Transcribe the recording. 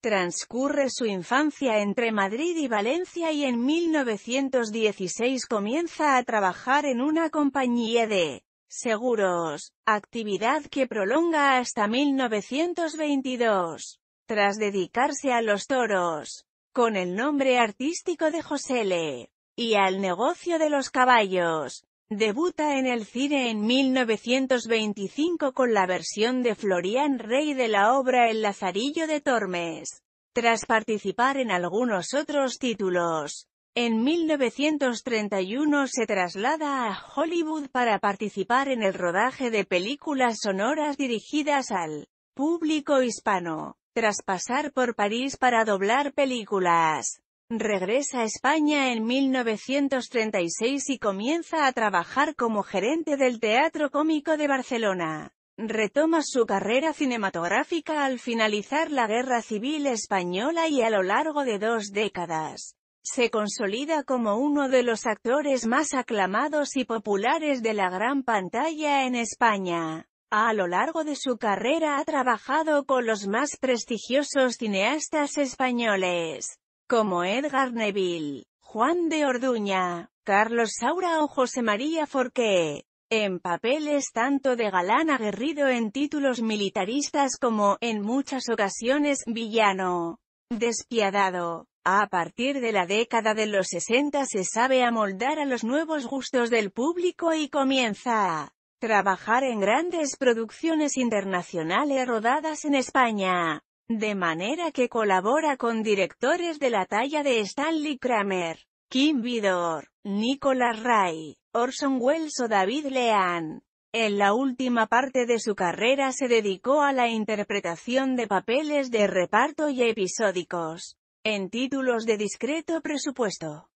Transcurre su infancia entre Madrid y Valencia y en 1916 comienza a trabajar en una compañía de seguros, actividad que prolonga hasta 1922, tras dedicarse a los toros, con el nombre artístico de José y al negocio de los caballos. Debuta en el cine en 1925 con la versión de Florian Rey de la obra El Lazarillo de Tormes, tras participar en algunos otros títulos. En 1931 se traslada a Hollywood para participar en el rodaje de películas sonoras dirigidas al público hispano, tras pasar por París para doblar películas. Regresa a España en 1936 y comienza a trabajar como gerente del Teatro Cómico de Barcelona. Retoma su carrera cinematográfica al finalizar la Guerra Civil Española y a lo largo de dos décadas. Se consolida como uno de los actores más aclamados y populares de la gran pantalla en España. A lo largo de su carrera ha trabajado con los más prestigiosos cineastas españoles como Edgar Neville, Juan de Orduña, Carlos Saura o José María Forqué, en papeles tanto de galán aguerrido en títulos militaristas como, en muchas ocasiones, villano, despiadado. A partir de la década de los 60 se sabe amoldar a los nuevos gustos del público y comienza a trabajar en grandes producciones internacionales rodadas en España de manera que colabora con directores de la talla de Stanley Kramer, Kim Vidor, Nicolas Ray, Orson Welles o David Lean. En la última parte de su carrera se dedicó a la interpretación de papeles de reparto y episódicos, en títulos de discreto presupuesto.